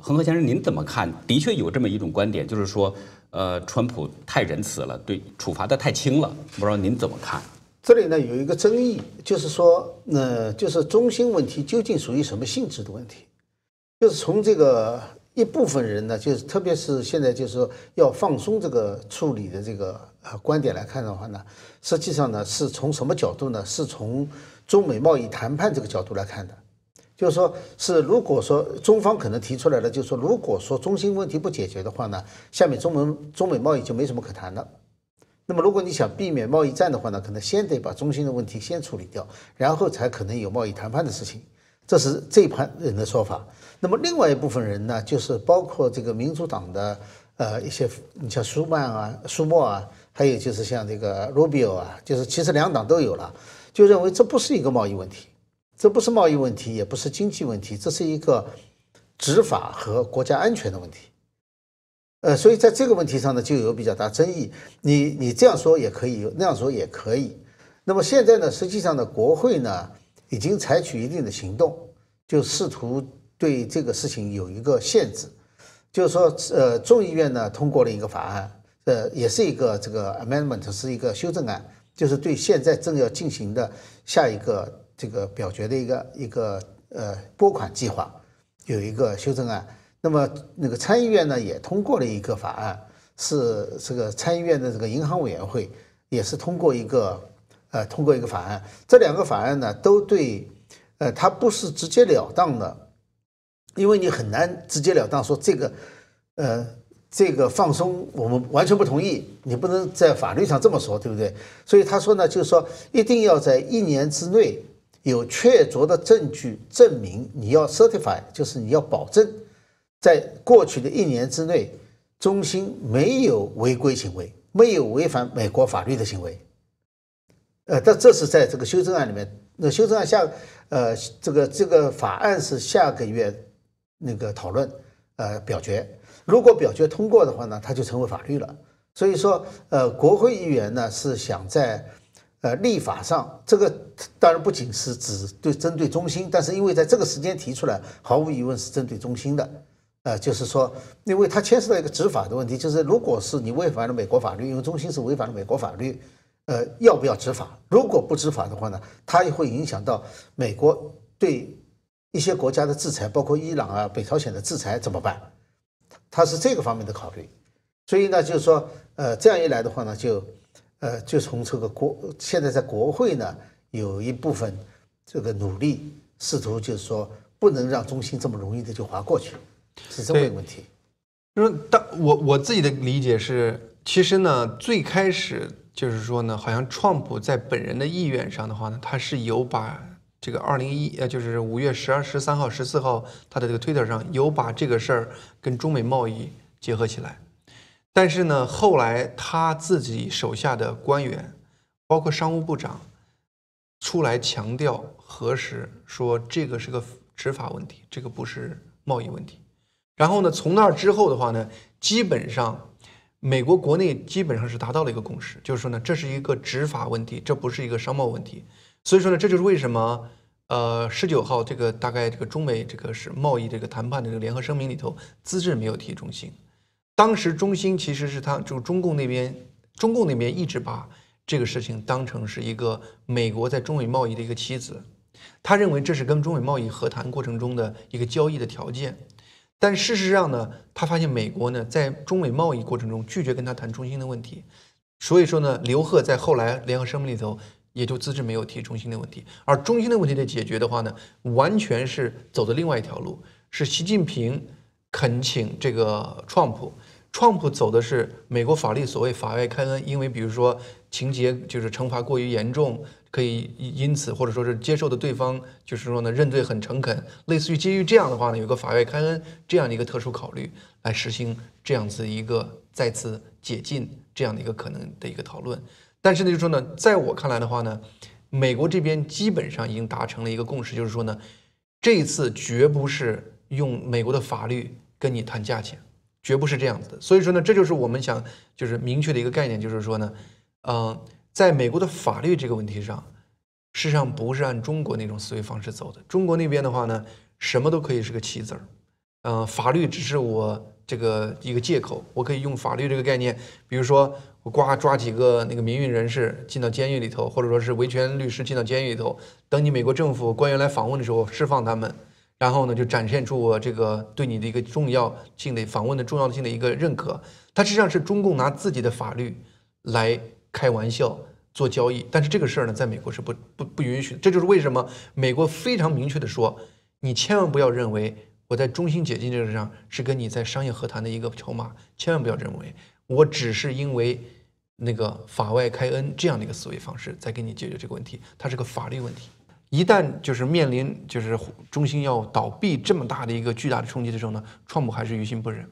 恒河先生，您怎么看？的确有这么一种观点，就是说，呃，川普太仁慈了，对处罚的太轻了。不知道您怎么看？这里呢有一个争议，就是说，呃，就是中心问题究竟属于什么性质的问题？就是从这个一部分人呢，就是特别是现在，就是说要放松这个处理的这个呃观点来看的话呢，实际上呢是从什么角度呢？是从中美贸易谈判这个角度来看的。就是说，是如果说中方可能提出来了，就是说，如果说中心问题不解决的话呢，下面中美中美贸易就没什么可谈了。那么，如果你想避免贸易战的话呢，可能先得把中心的问题先处理掉，然后才可能有贸易谈判的事情。这是这一派人的说法。那么，另外一部分人呢，就是包括这个民主党的呃一些，你像舒曼啊、舒默啊，还有就是像这个 Rubio 啊，就是其实两党都有了，就认为这不是一个贸易问题。这不是贸易问题，也不是经济问题，这是一个执法和国家安全的问题。呃，所以在这个问题上呢，就有比较大争议。你你这样说也可以，那样说也可以。那么现在呢，实际上呢，国会呢，已经采取一定的行动，就试图对这个事情有一个限制。就是说，呃，众议院呢通过了一个法案，呃，也是一个这个 amendment 是一个修正案，就是对现在正要进行的下一个。这个表决的一个一个呃拨款计划有一个修正案，那么那个参议院呢也通过了一个法案，是这个参议院的这个银行委员会也是通过一个呃通过一个法案，这两个法案呢都对呃他不是直截了当的，因为你很难直截了当说这个呃这个放松我们完全不同意，你不能在法律上这么说，对不对？所以他说呢，就是说一定要在一年之内。有确凿的证据证明，你要 certify，就是你要保证，在过去的一年之内，中兴没有违规行为，没有违反美国法律的行为。呃，但这是在这个修正案里面。那修正案下，呃，这个这个法案是下个月那个讨论，呃，表决。如果表决通过的话呢，它就成为法律了。所以说，呃，国会议员呢是想在。呃，立法上这个当然不仅是指对针对中心，但是因为在这个时间提出来，毫无疑问是针对中心的。呃，就是说，因为它牵涉到一个执法的问题，就是如果是你违反了美国法律，因为中心是违反了美国法律，呃，要不要执法？如果不执法的话呢，它也会影响到美国对一些国家的制裁，包括伊朗啊、北朝鲜的制裁怎么办？它是这个方面的考虑。所以呢，就是说，呃，这样一来的话呢，就。呃，就从这个国，现在在国会呢，有一部分这个努力，试图就是说，不能让中心这么容易的就划过去，是这么一个问题。就是当我我自己的理解是，其实呢，最开始就是说呢，好像创普在本人的意愿上的话呢，他是有把这个二零一呃，就是五月十二、十三号、十四号他的这个推特上有把这个事儿跟中美贸易结合起来。但是呢，后来他自己手下的官员，包括商务部长，出来强调核实，说这个是个执法问题，这个不是贸易问题。然后呢，从那儿之后的话呢，基本上美国国内基本上是达到了一个共识，就是说呢，这是一个执法问题，这不是一个商贸问题。所以说呢，这就是为什么呃，十九号这个大概这个中美这个是贸易这个谈判的这个联合声明里头，资质没有提中心。当时，中兴其实是他，就中共那边，中共那边一直把这个事情当成是一个美国在中美贸易的一个棋子，他认为这是跟中美贸易和谈过程中的一个交易的条件。但事实上呢，他发现美国呢在中美贸易过程中拒绝跟他谈中兴的问题，所以说呢，刘鹤在后来联合声明里头也就自知没有提中兴的问题。而中兴的问题的解决的话呢，完全是走的另外一条路，是习近平。恳请这个 Trump。t 普，u m 普走的是美国法律所谓法外开恩，因为比如说情节就是惩罚过于严重，可以因此或者说是接受的对方就是说呢认罪很诚恳，类似于基于这样的话呢，有个法外开恩这样的一个特殊考虑，来实行这样子一个再次解禁这样的一个可能的一个讨论。但是呢，就说呢，在我看来的话呢，美国这边基本上已经达成了一个共识，就是说呢，这次绝不是。用美国的法律跟你谈价钱，绝不是这样子的。所以说呢，这就是我们想就是明确的一个概念，就是说呢，嗯，在美国的法律这个问题上，事实上不是按中国那种思维方式走的。中国那边的话呢，什么都可以是个棋子儿，嗯，法律只是我这个一个借口，我可以用法律这个概念，比如说我抓抓几个那个民运人士进到监狱里头，或者说是维权律师进到监狱里头，等你美国政府官员来访问的时候释放他们。然后呢，就展现出我这个对你的一个重要性、的访问的重要性的一个认可。他实际上是中共拿自己的法律来开玩笑、做交易。但是这个事儿呢，在美国是不不不允许。这就是为什么美国非常明确的说，你千万不要认为我在中兴解禁这个上是跟你在商业和谈的一个筹码，千万不要认为我只是因为那个法外开恩这样的一个思维方式在给你解决这个问题。它是个法律问题。一旦就是面临就是中心要倒闭这么大的一个巨大的冲击的时候呢，川普还是于心不忍，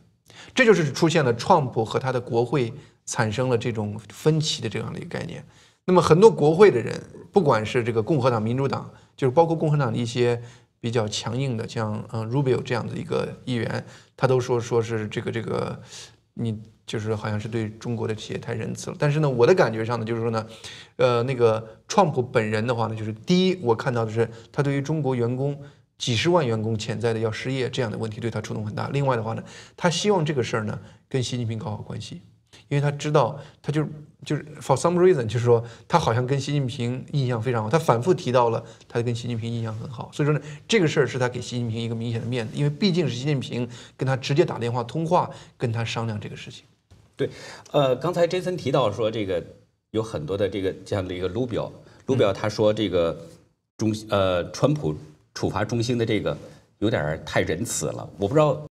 这就是出现了川普和他的国会产生了这种分歧的这样的一个概念。那么很多国会的人，不管是这个共和党、民主党，就是包括共和党的一些比较强硬的，像嗯 Rubio 这样的一个议员，他都说说是这个这个。你就是好像是对中国的企业太仁慈了，但是呢，我的感觉上呢，就是说呢，呃，那个川普本人的话呢，就是第一，我看到的是他对于中国员工几十万员工潜在的要失业这样的问题，对他触动很大。另外的话呢，他希望这个事儿呢跟习近平搞好关系。因为他知道，他就就是 for some reason，就是说他好像跟习近平印象非常好，他反复提到了他跟习近平印象很好，所以说呢，这个事儿是他给习近平一个明显的面子，因为毕竟是习近平跟他直接打电话通话，跟他商量这个事情。对，呃，刚才杰森提到说这个有很多的这个这样的一个卢表，卢表他说这个中呃川普处罚中兴的这个有点太仁慈了，我不知道。